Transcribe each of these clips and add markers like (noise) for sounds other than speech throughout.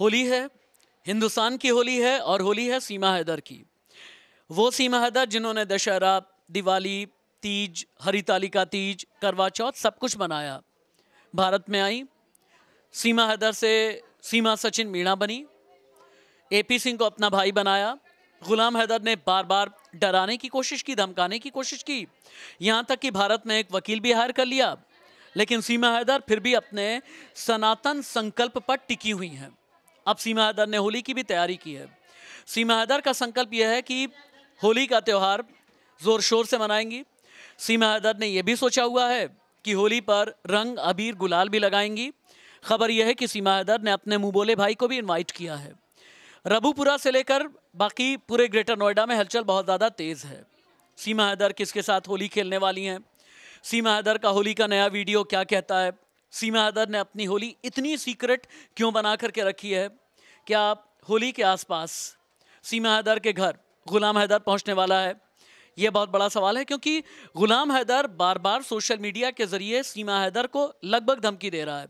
होली है हिंदुस्तान की होली है और होली है सीमा हैदर की वो सीमा हैदर जिन्होंने दशहरा दिवाली तीज हरितालिका तीज करवा चौथ सब कुछ बनाया भारत में आई सीमा हैदर से सीमा सचिन मीणा बनी एपी सिंह को अपना भाई बनाया गुलाम हैदर ने बार बार डराने की कोशिश की धमकाने की कोशिश की यहाँ तक कि भारत में एक वकील भी हायर कर लिया लेकिन सीमा हैदर फिर भी अपने सनातन संकल्प पर टिकी हुई हैं अब सीमा हैदर ने होली की भी तैयारी की है सीमा हैदर का संकल्प यह है कि होली का त्यौहार ज़ोर शोर से मनाएंगी सीमा हैदर ने यह भी सोचा हुआ है कि होली पर रंग अबीर गुलाल भी लगाएंगी खबर यह है कि सीमा हैदर ने अपने मुँह भाई को भी इन्वाइट किया है रबूपुरा से लेकर बाकी पूरे ग्रेटर नोएडा में हलचल बहुत ज़्यादा तेज़ है सीमा हैदर किसके साथ होली खेलने वाली हैं सीमा हैदर का होली का नया वीडियो क्या कहता है सीमा हदर ने अपनी होली इतनी सीक्रेट क्यों बना करके रखी है क्या होली के आसपास सीमा हैदर के घर गुलाम हैदर पहुंचने वाला है ये बहुत बड़ा सवाल है क्योंकि गुलाम हैदर बार बार सोशल मीडिया के ज़रिए सीमा हैदर को लगभग धमकी दे रहा है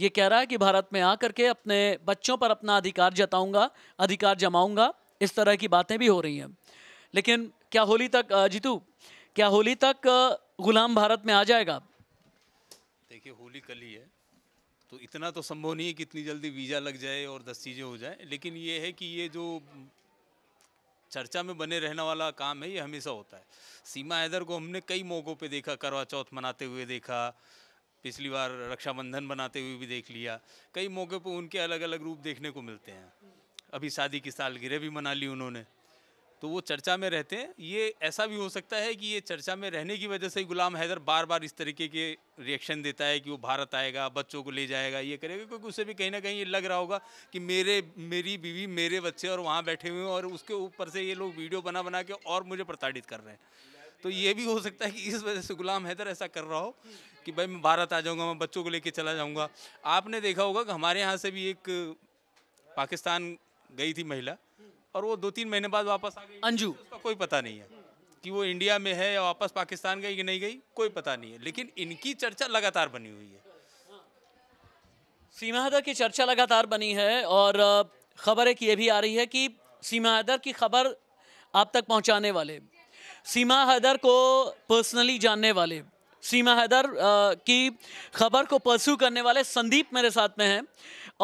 ये कह रहा है कि भारत में आकर के अपने बच्चों पर अपना अधिकार जताऊंगा अधिकार जमाऊंगा इस तरह की बातें भी हो रही हैं लेकिन क्या होली तक जीतू क्या होली तक गुलाम भारत में आ जाएगा देखिए होली कल ही है तो इतना तो संभव नहीं है कि इतनी जल्दी वीज़ा लग जाए और दस चीज़ें हो जाए लेकिन ये है कि ये जो चर्चा में बने रहने वाला काम है ये हमेशा होता है सीमा हैदर को हमने कई मौक़ों पे देखा करवा चौथ मनाते हुए देखा पिछली बार रक्षाबंधन बनाते हुए भी देख लिया कई मौके पर उनके अलग अलग रूप देखने को मिलते हैं अभी शादी की सालगिरह भी मना ली उन्होंने तो वो चर्चा में रहते हैं ये ऐसा भी हो सकता है कि ये चर्चा में रहने की वजह से ही गुलाम हैदर बार बार इस तरीके के रिएक्शन देता है कि वो भारत आएगा बच्चों को ले जाएगा ये करेगा क्योंकि उसे भी कहीं ना कहीं ये लग रहा होगा कि मेरे मेरी बीवी मेरे बच्चे और वहाँ बैठे हुए हैं और उसके ऊपर से ये लोग वीडियो बना बना के और मुझे प्रताड़ित कर रहे हैं तो ये भी हो सकता है कि इस वजह से गुलाम हैदर ऐसा कर रहा हो कि भाई मैं भारत आ जाऊँगा मैं बच्चों को ले चला जाऊँगा आपने देखा होगा कि हमारे यहाँ से भी एक पाकिस्तान गई थी महिला और वो दो तीन महीने बाद वापस आ गई अंजू तो उसका कोई पता नहीं है कि वो इंडिया में है या वापस पाकिस्तान गई कि नहीं गई कोई पता नहीं है लेकिन इनकी चर्चा लगातार बनी हुई है सीमा हदर की चर्चा लगातार बनी है और खबर एक ये भी आ रही है कि सीमा हदर की खबर आप तक पहुंचाने वाले सीमा हदर को पर्सनली जानने वाले सीमा हैदर की खबर को परसू करने वाले संदीप मेरे साथ में हैं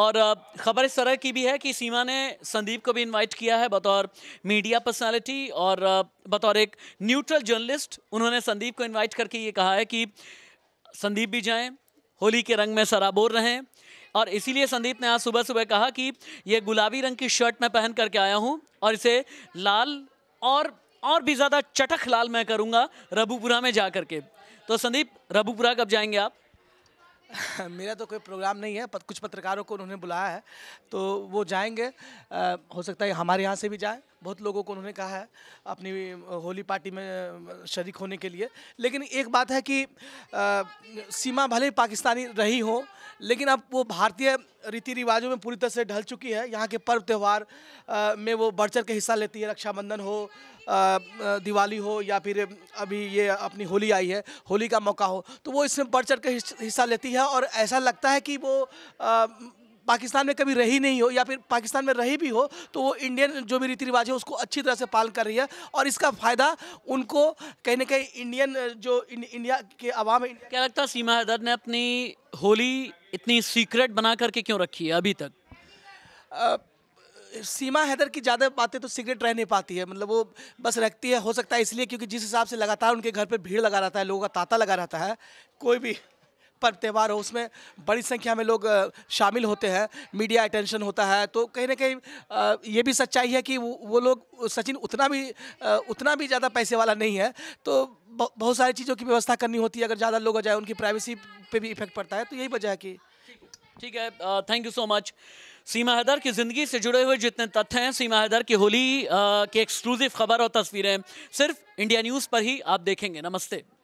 और ख़बर इस तरह की भी है कि सीमा ने संदीप को भी इनवाइट किया है बतौर मीडिया पर्सनालिटी और बतौर एक न्यूट्रल जर्नलिस्ट उन्होंने संदीप को इनवाइट करके ये कहा है कि संदीप भी जाएं होली के रंग में सराबोर रहें और इसीलिए संदीप ने आज सुबह सुबह कहा कि ये गुलाबी रंग की शर्ट मैं पहन करके आया हूँ और इसे लाल और और भी ज़्यादा चटख लाल मैं करूँगा रबूपुरा में जा करके तो संदीप रबूपुरा कब जाएंगे आप (laughs) मेरा तो कोई प्रोग्राम नहीं है पत, कुछ पत्रकारों को उन्होंने बुलाया है तो वो जाएंगे आ, हो सकता है हमारे यहाँ से भी जाए बहुत लोगों को उन्होंने कहा है अपनी होली पार्टी में शरीक होने के लिए लेकिन एक बात है कि आ, सीमा भले पाकिस्तानी रही हो लेकिन अब वो भारतीय रीति रिवाजों में पूरी तरह से ढल चुकी है यहाँ के पर्व त्यौहार में वो बढ़ चढ़ के हिस्सा लेती है रक्षाबंधन हो दिवाली हो या फिर अभी ये अपनी होली आई है होली का मौका हो तो वो इसमें बढ़ चढ़ के हिस्सा लेती है और ऐसा लगता है कि वो पाकिस्तान में कभी रही नहीं हो या फिर पाकिस्तान में रही भी हो तो वो इंडियन जो भी रीति रिवाज है उसको अच्छी तरह से पालन कर रही है और इसका फ़ायदा उनको कहीं ना कहीं इंडियन जो इंडिया के अवाम क्या लगता है सीमा हैदर ने अपनी होली इतनी सीक्रेट बना करके क्यों रखी है अभी तक सीमा हैदर की ज़्यादा बातें तो सिगरेट रह नहीं पाती है मतलब वो बस रखती है हो सकता है इसलिए क्योंकि जिस हिसाब से लगातार उनके घर पे भीड़ लगा रहता है लोगों का तांता लगा रहता है कोई भी पर्व त्यौहार हो उसमें बड़ी संख्या में लोग शामिल होते हैं मीडिया अटेंशन होता है तो कहीं ना कहीं ये भी सच्चाई है कि वो लोग सचिन उतना भी उतना भी ज़्यादा पैसे वाला नहीं है तो बहुत सारी चीज़ों की व्यवस्था करनी होती है अगर ज़्यादा लोग आ जाए उनकी प्राइवेसी पे भी इफेक्ट पड़ता है तो यही वजह है कि ठीक है thank you so much Seema Haider की ज़िंदगी से जुड़े हुए जितने तथ्य हैं सीमा हैदर की होली के की एक्सक्लूसिव खबर और तस्वीरें सिर्फ इंडिया न्यूज़ पर ही आप देखेंगे नमस्ते